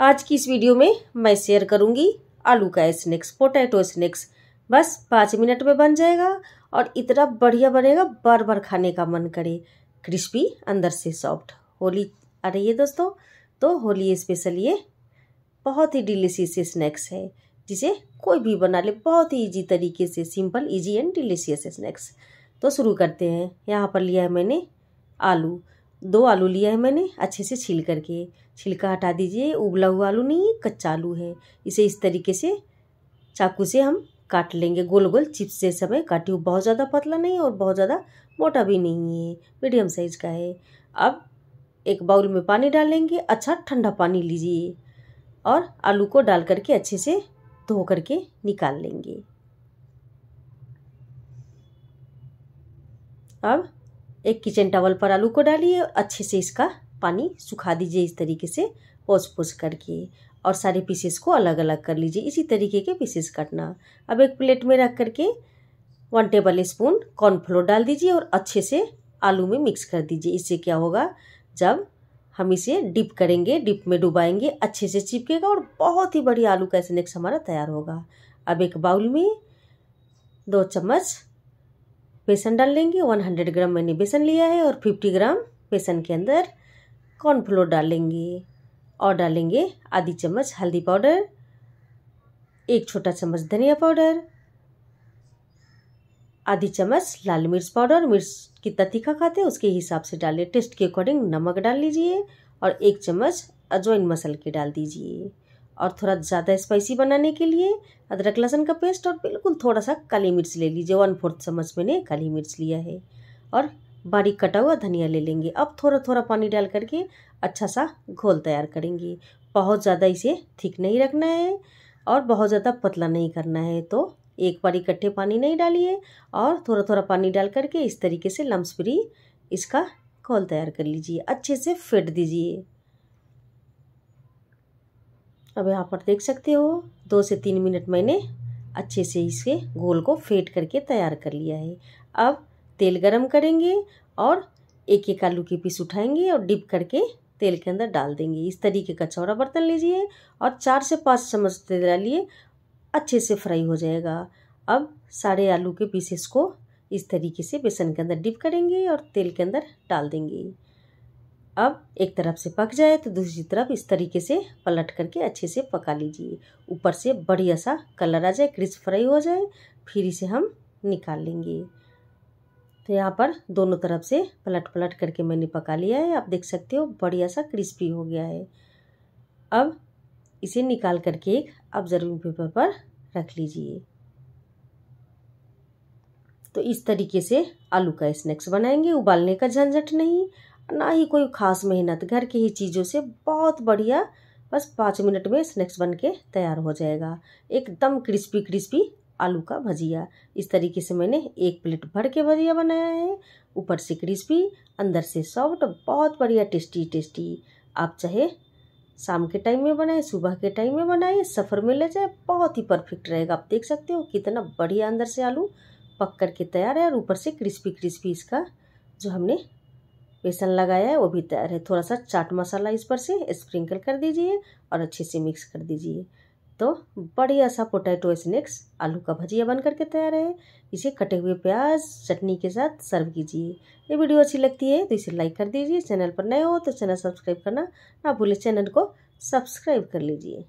आज की इस वीडियो में मैं शेयर करूंगी आलू का स्नैक्स पोटैटो स्नैक्स बस पाँच मिनट में बन जाएगा और इतना बढ़िया बनेगा बार बार खाने का मन करे क्रिस्पी अंदर से सॉफ्ट होली आ रही है दोस्तों तो होली स्पेशल ये बहुत ही डिलीशियस स्नैक्स है जिसे कोई भी बना ले बहुत ही ईजी तरीके से simple easy and delicious snacks तो शुरू करते हैं यहाँ पर लिया है मैंने आलू दो आलू लिया है मैंने अच्छे से छील करके छिलका हटा दीजिए उबला हुआ आलू नहीं है कच्चा आलू है इसे इस तरीके से चाकू से हम काट लेंगे गोल गोल चिप्स से समय काटी हुई बहुत ज़्यादा पतला नहीं और बहुत ज़्यादा मोटा भी नहीं है मीडियम साइज़ का है अब एक बाउल में पानी डालेंगे अच्छा ठंडा पानी लीजिए और आलू को डाल करके अच्छे से धो करके निकाल लेंगे अब एक किचन टावल पर आलू को डालिए अच्छे से इसका पानी सुखा दीजिए इस तरीके से पोस पोस करके और सारे पीसेस को अलग अलग कर लीजिए इसी तरीके के पीसेस काटना अब एक प्लेट में रख करके वन टेबल स्पून कॉर्नफ्लोर डाल दीजिए और अच्छे से आलू में मिक्स कर दीजिए इससे क्या होगा जब हम इसे डिप करेंगे डिप में डुबाएंगे अच्छे से चिपकेगा और बहुत ही बढ़िया आलू का स्नैक्स हमारा तैयार होगा अब एक बाउल में दो चम्मच बेसन डाल लेंगे वन हंड्रेड ग्राम मैंने बेसन लिया है और फिफ्टी ग्राम बेसन के अंदर कॉर्नफ्लोर डाल लेंगे और डालेंगे आधी चम्मच हल्दी पाउडर एक छोटा चम्मच धनिया पाउडर आधी चम्मच लाल मिर्च पाउडर मिर्च कितना तीखा खाते हैं उसके हिसाब से डालिए टेस्ट के अकॉर्डिंग नमक डाल लीजिए और एक चम्मच अजवाइन मसल के डाल दीजिए और थोड़ा ज़्यादा स्पाइसी बनाने के लिए अदरक लहसुन का पेस्ट और बिल्कुल थोड़ा सा काली मिर्च ले लीजिए वन फोर्थ चम्मच मैंने काली मिर्च लिया है और बारीक कटा हुआ धनिया ले लेंगे अब थोड़ा थोड़ा पानी डाल करके अच्छा सा घोल तैयार करेंगे बहुत ज़्यादा इसे थिक नहीं रखना है और बहुत ज़्यादा पतला नहीं करना है तो एक बार इकट्ठे पानी नहीं डालिए और थोड़ा थोड़ा पानी डाल करके इस तरीके से लम्स फ्री इसका घोल तैयार कर लीजिए अच्छे से फेंट दीजिए अब यहाँ पर देख सकते हो दो से तीन मिनट मैंने अच्छे से इसके घोल को फेट करके तैयार कर लिया है अब तेल गरम करेंगे और एक एक आलू की पीस उठाएंगे और डिप करके तेल के अंदर डाल देंगे इस तरीके का चौड़ा बर्तन लीजिए और चार से पाँच चम्मच तेल डालिए अच्छे से फ्राई हो जाएगा अब सारे आलू के पीसेस को इस तरीके से बेसन के अंदर डिप करेंगे और तेल के अंदर डाल देंगे अब एक तरफ से पक जाए तो दूसरी तरफ इस तरीके से पलट करके अच्छे से पका लीजिए ऊपर से बढ़िया सा कलर आ जाए क्रिस्प फ्राई हो जाए फिर इसे हम निकाल लेंगे तो यहाँ पर दोनों तरफ से पलट पलट करके मैंने पका लिया है आप देख सकते हो बढ़िया सा क्रिस्पी हो गया है अब इसे निकाल करके एक ऑब्जर्विंग पेपर पर रख लीजिए तो इस तरीके से आलू का स्नैक्स बनाएंगे उबालने का झंझट नहीं ना ही कोई ख़ास मेहनत घर की ही चीज़ों से बहुत बढ़िया बस पाँच मिनट में स्नैक्स बन के तैयार हो जाएगा एकदम क्रिस्पी क्रिस्पी आलू का भजिया इस तरीके से मैंने एक प्लेट भर के भजिया बनाया है ऊपर से क्रिस्पी अंदर से सॉफ्ट बहुत बढ़िया टेस्टी टेस्टी आप चाहे शाम के टाइम में बनाए सुबह के टाइम में बनाए सफ़र में ले जाए बहुत ही परफेक्ट रहेगा आप देख सकते हो कितना बढ़िया अंदर से आलू पक कर के तैयार है और ऊपर से क्रिस्पी क्रिस्पी इसका जो हमने बेसन लगाया है वो भी तैयार है थोड़ा सा चाट मसाला इस पर से स्प्रिंकल कर दीजिए और अच्छे से मिक्स कर दीजिए तो बढ़िया सा पोटैटो स्नैक्स आलू का भजिया बन करके तैयार है इसे कटे हुए प्याज चटनी के साथ सर्व कीजिए ये वीडियो अच्छी लगती है तो इसे लाइक कर दीजिए चैनल पर नए हो तो चैनल सब्सक्राइब करना ना भूले चैनल को सब्सक्राइब कर लीजिए